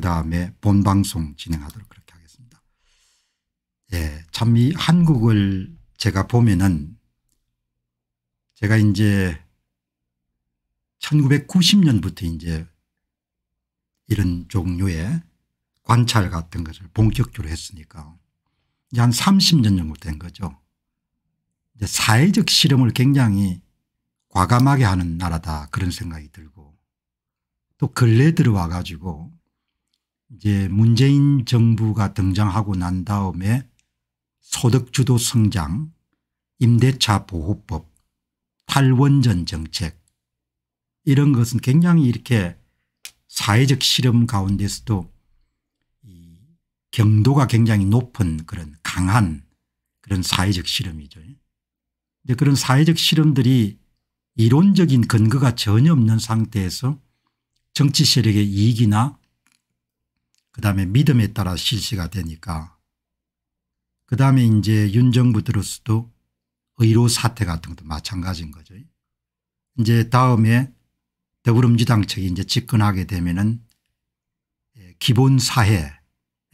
그 다음에 본방송 진행하도록 그렇게 하겠습니다. 예, 참이 한국을 제가 보면은 제가 이제 1990년부터 이제 이런 종류의 관찰 같은 것을 본격적으로 했으니까 이제 한 30년 정도 된 거죠. 이제 사회적 실험을 굉장히 과감하게 하는 나라다 그런 생각이 들고 또 근래 들어와 가지고 이제 문재인 정부가 등장하고 난 다음에 소득주도 성장, 임대차 보호법, 탈원전 정책 이런 것은 굉장히 이렇게 사회적 실험 가운데서도 이 경도가 굉장히 높은 그런 강한 그런 사회적 실험이죠. 그런데 그런 사회적 실험들이 이론적인 근거가 전혀 없는 상태에서 정치 세력의 이익이나 그 다음에 믿음에 따라 실시가 되니까 그 다음에 이제 윤 정부 들어서도 의료 사태 같은 것도 마찬가지인 거죠. 이제 다음에 더불어민주당 측이 이제 집권하게 되면은 예, 기본 사회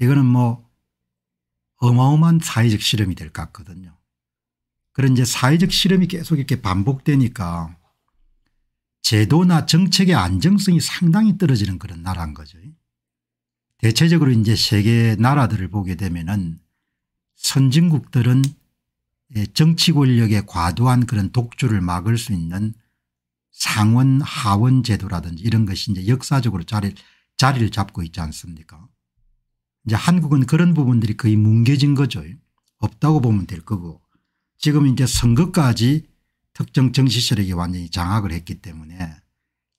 이거는 뭐 어마어마한 사회적 실험이 될 것 같거든요. 그런 이제 사회적 실험이 계속 이렇게 반복되니까 제도나 정책의 안정성이 상당히 떨어지는 그런 나라인 거죠. 대체적으로 이제 세계 나라들을 보게 되면은 선진국들은 예, 정치 권력의 과도한 그런 독주를 막을 수 있는 상원 하원 제도라든지 이런 것이 이제 역사적으로 자리, 자리를 잡고 있지 않습니까 이제 한국은 그런 부분들이 거의 뭉개진 거죠. 없다고 보면 될 거고 지금 이제 선거까지 특정 정치 세력이 완전히 장악을 했기 때문에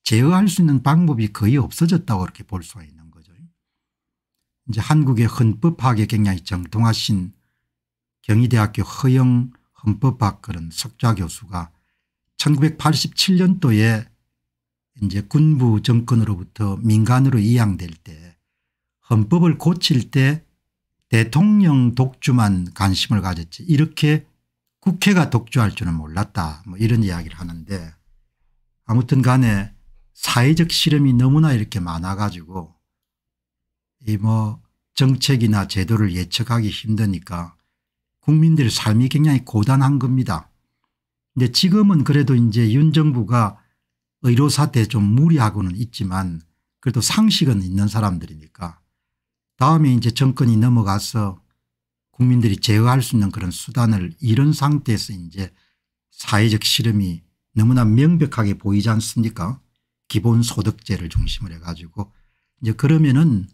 제어할 수 있는 방법이 거의 없어졌다고 이렇게 볼 수가 있는 이제 한국의 헌법학의 경향이정 통하신 경희대학교 허영 헌법학 그런 석좌 교수가 1987년도에 이제 군부 정권으로부터 민간으로 이양될 때 헌법을 고칠 때 대통령 독주만 관심을 가졌지 이렇게 국회가 독주할 줄은 몰랐다 뭐 이런 이야기를 하는데 아무튼 간에 사회적 실험이 너무나 이렇게 많아 가지고 이뭐 정책이나 제도를 예측하기 힘드니까 국민들 의 삶이 굉장히 고단한 겁니다. 근데 지금은 그래도 이제 윤 정부가 의료사태 좀 무리하고는 있지만 그래도 상식은 있는 사람들이니까 다음에 이제 정권이 넘어가서 국민들이 제어할 수 있는 그런 수단을 이런 상태에서 이제 사회적 실험이 너무나 명백하게 보이지 않습니까 기본소득제를 중심으로 해가지고 이제 그러면은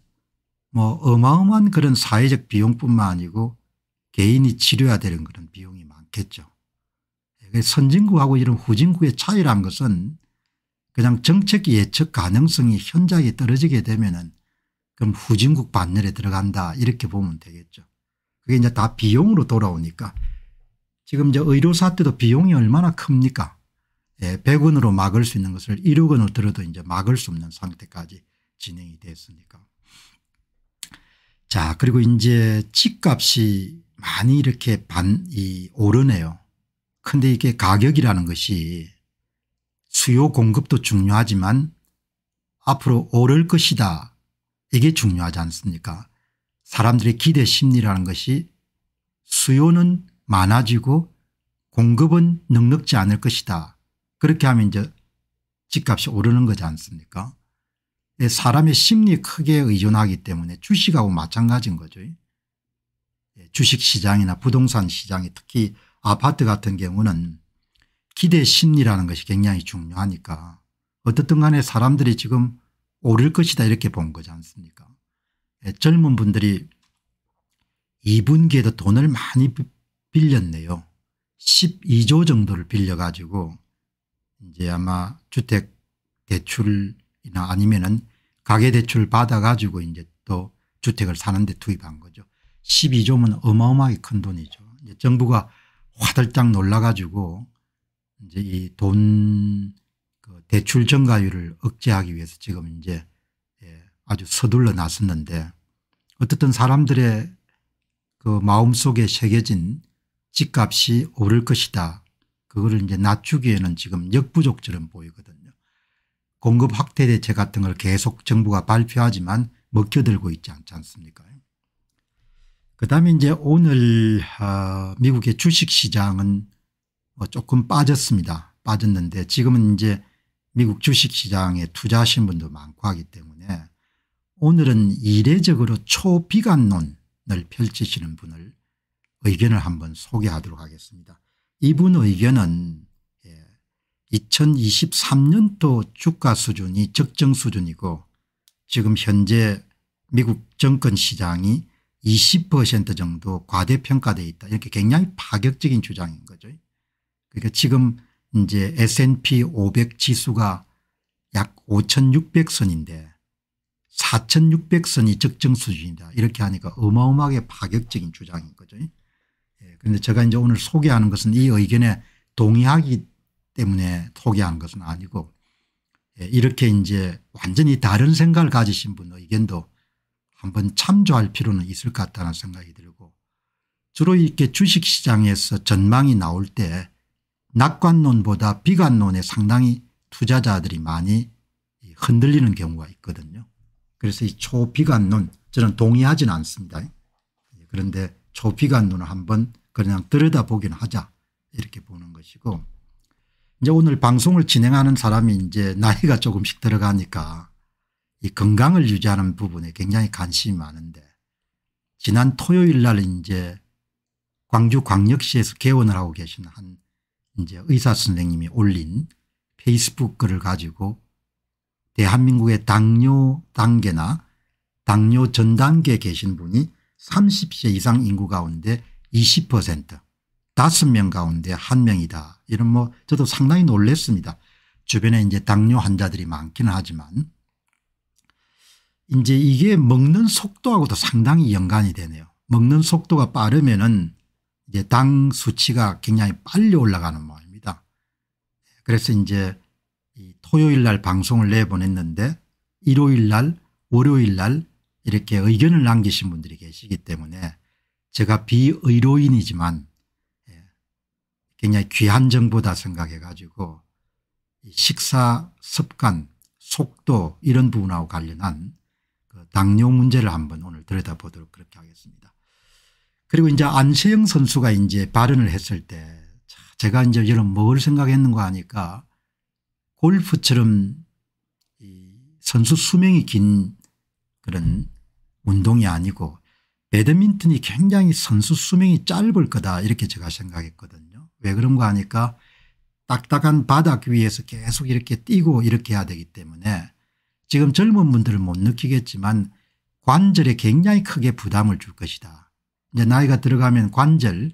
뭐 어마어마한 그런 사회적 비용뿐만 아니고 개인이 치료해야 되는 그런 비용이 많겠죠. 그 선진국하고 이런 후진국의 차이란 것은 그냥 정책 예측 가능성이 현저하게 떨어지게 되면은 그럼 후진국 반열에 들어간다 이렇게 보면 되겠죠. 그게 이제 다 비용으로 돌아오니까 지금 이제 의료사 때도 비용이 얼마나 큽니까? 예, 100원으로 막을 수 있는 것을 1억 원을 들어도 이제 막을 수 없는 상태까지 진행이 됐으니까. 자 그리고 이제 집값이 많이 이렇게 반이 오르네요. 근데 이게 가격이라는 것이 수요 공급도 중요하지만 앞으로 오를 것이다 이게 중요하지 않습니까 사람들의 기대 심리라는 것이 수요는 많아지고 공급은 넉넉지 않을 것이다. 그렇게 하면 이제 집값이 오르는 거지 않습니까 네, 사람의 심리 크게 의존하기 때문에 주식하고 마찬가지인 거죠. 네, 주식시장이나 부동산 시장이 특히 아파트 같은 경우는 기대 심리라는 것이 굉장히 중요하니까 어떻든 간에 사람들이 지금 오를 것이다 이렇게 본 거지 않습니까 네, 젊은 분들이 2분기에도 돈을 많이 빌렸네요. 12조 정도를 빌려가지고 이제 아마 주택 대출 이나 아니면은 가계대출 받아가지고 이제 또 주택을 사는데 투입한 거죠. 12조면 어마어마하게 큰 돈이죠. 이제 정부가 화들짝 놀라가지고 이제 이 돈그 대출 증가율을 억제하기 위해서 지금 이제 예 아주 서둘러 나섰는데 어떻든 사람들의 그 마음속에 새겨진 집값이 오를 것이다. 그거를 이제 낮추기에는 지금 역부족처럼 보이거든요. 공급 확대 대책 같은 걸 계속 정부가 발표하지만 먹혀들고 있지 않지 않습니까 그다음에 이제 오늘 어, 미국의 주식시장은 뭐 조금 빠졌습니다. 빠졌는데 지금은 이제 미국 주식시장에 투자하신 분도 많고 하기 때문에 오늘은 이례적으로 초비관론을 펼치시는 분을 의견을 한번 소개하도록 하겠습니다. 이분 의견은 2023년도 주가 수준이 적정 수준이고 지금 현재 미국 정권 시장이 20% 정도 과대평가되어 있다 이렇게 굉장히 파격적인 주장인 거죠. 그러니까 지금 이제 S&P 500 지수가 약 5600선인데 4600선이 적정 수준이다 이렇게 하니까 어마어마하게 파격적인 주장인 거죠. 예, 그런데 제가 이제 오늘 소개하는 것은 이 의견에 동의하기 때문에 포기한 것은 아니고 예, 이렇게 이제 완전히 다른 생각을 가지신 분 의견도 한번 참조할 필요는 있을 것 같다는 생각이 들고 주로 이렇게 주식시장에서 전망이 나올 때 낙관론보다 비관론에 상당히 투자자들이 많이 흔들리는 경우가 있거든요. 그래서 이 초비관론 저는 동의하지는 않습니다. 예, 그런데 초비관론을 한번 그냥 들여다보긴 하자 이렇게 보는 것이고 이제 오늘 방송을 진행하는 사람이 이제 나이가 조금씩 들어가니까 이 건강을 유지하는 부분에 굉장히 관심이 많은데 지난 토요일 날 이제 광주 광역시에서 개원을 하고 계신 한 이제 의사 선생님이 올린 페이스북 글을 가지고 대한민국의 당뇨 단계나 당뇨 전 단계에 계신 분이 30세 이상 인구 가운데 20% 다섯 명 가운데 한 명이다. 이런 뭐 저도 상당히 놀랬습니다. 주변에 이제 당뇨 환자들이 많기는 하지만 이제 이게 먹는 속도하고도 상당히 연관이 되네요. 먹는 속도가 빠르면은 이제 당 수치가 굉장히 빨리 올라가는 모양입니다. 그래서 이제 토요일 날 방송을 내보냈는데 일요일 날 월요일 날 이렇게 의견을 남기신 분들이 계시기 때문에 제가 비의료인이지만 굉장히 귀한 정보다 생각해 가지고 식사 습관 속도 이런 부분하고 관련한 그 당뇨 문제를 한번 오늘 들여다보도록 그렇게 하겠습니다. 그리고 이제 안세영 선수가 이제 발언을 했을 때 제가 이제 이런 분뭘 생각했는가 하니까 골프처럼 이 선수 수명이 긴 그런 운동이 아니고 배드민턴이 굉장히 선수 수명이 짧을 거다 이렇게 제가 생각했거든요. 왜 그런가 하니까 딱딱한 바닥 위에서 계속 이렇게 뛰고 이렇게 해야 되기 때문에 지금 젊은 분들은 못 느끼겠지만 관절에 굉장히 크게 부담을 줄 것이다. 이제 나이가 들어가면 관절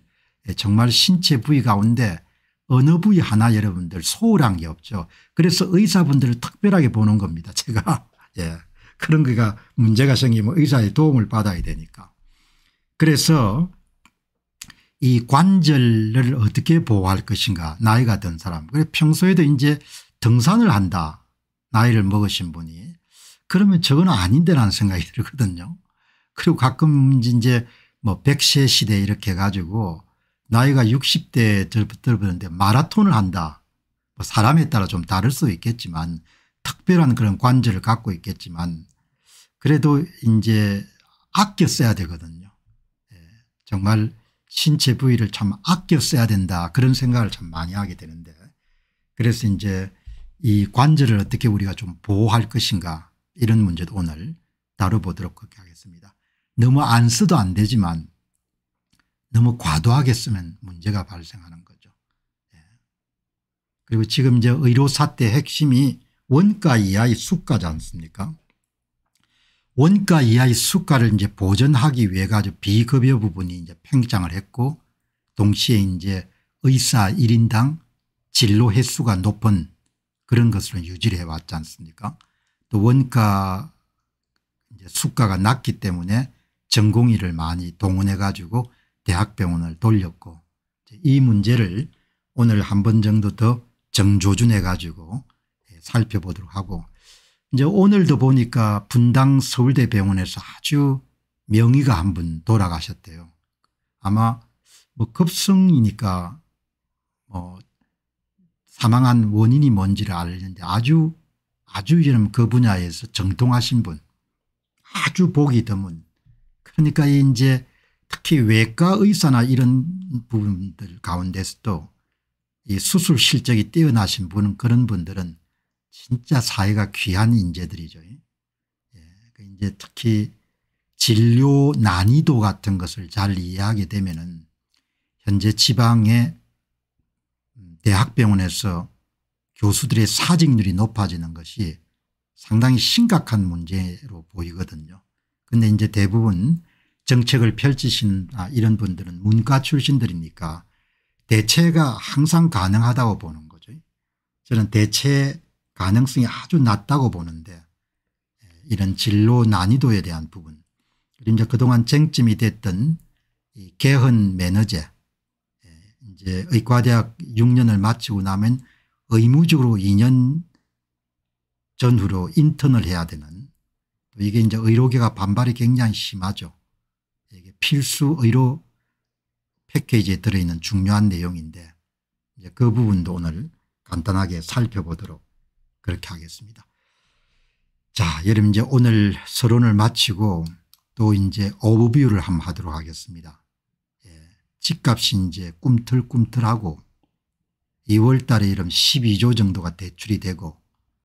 예, 정말 신체 부위 가운데 어느 부위 하나 여러분들 소홀한 게 없죠. 그래서 의사분들을 특별하게 보는 겁니다. 제가 예. 그런 거가 문제가 생기면 의사의 도움을 받아야 되니까. 그래서 이 관절을 어떻게 보호할 것인가 나이가 든 사람 그래 평소에도 이제 등산을 한다 나이를 먹으신 분이 그러면 저건 아닌데라는 생각이 들거든요. 그리고 가끔 이제 뭐 100세 시대 이렇게 해 가지고 나이가 60대에 들었는데 마라톤을 한다. 뭐 사람에 따라 좀 다를 수 있겠지만 특별한 그런 관절을 갖고 있겠지만 그래도 이제 아껴 써야 되거든요. 예, 정말 신체 부위를 참 아껴 써야 된다 그런 생각을 참 많이 하게 되는데 그래서 이제 이 관절을 어떻게 우리가 좀 보호할 것인가 이런 문제도 오늘 다뤄보도록 그렇게 하겠습니다. 너무 안 써도 안 되지만 너무 과도하게 쓰면 문제가 발생하는 거죠. 예. 그리고 지금 이제 의료사태 핵심이 원가 이하의 수가지 않습니까 원가 이하의 수가를 이제 보전하기 위해 가지고 비급여 부분이 이제 팽창을 했고 동시에 이제 의사 1인당 진로 횟수가 높은 그런 것으로 유지를 해왔지 않습니까 또 원가 이제 수가가 낮기 때문에 전공의를 많이 동원해 가지고 대학병원을 돌렸고 이 문제를 오늘 한 번 정도 더 정조준해 가지고 예, 살펴보도록 하고 이제 오늘도 보니까 분당 서울대 병원에서 아주 명의가 한 분 돌아가셨대요. 아마 뭐 급성이니까 뭐 사망한 원인이 뭔지를 알는데 아주 아주 이름 그 분야에서 정통하신 분 아주 보기 드문 그러니까 이제 특히 외과 의사나 이런 부분들 가운데서도 이 수술 실적이 뛰어나신 분은 그런 분들은 진짜 사회가 귀한 인재들이죠. 예. 그 이제 특히 진료 난이도 같은 것을 잘 이해하게 되면은 현재 지방의 대학병원에서 교수들의 사직률이 높아지는 것이 상당히 심각한 문제로 보이거든요. 근데 이제 대부분 정책을 펼치신 아, 이런 분들은 문과 출신들이니까 대체가 항상 가능하다고 보는 거죠. 저는 대체 가능성이 아주 낮다고 보는데 예, 이런 진로 난이도에 대한 부분 그리고 이제 그동안 쟁점이 됐던 이 개헌 매너제 예, 이제 의과대학 6년을 마치고 나면 의무적으로 2년 전후로 인턴을 해야 되는 이게 이제 의료계가 반발이 굉장히 심하죠. 이게 필수 의료 패키지에 들어있는 중요한 내용인데 이제 그 부분도 오늘 간단하게 살펴보도록 그렇게 하겠습니다. 자, 여러분 이제 오늘 서론을 마치고 또 이제 오브뷰를 한번 하도록 하겠습니다. 예, 집값이 이제 꿈틀꿈틀하고 2월 달에 이런 12조 정도가 대출이 되고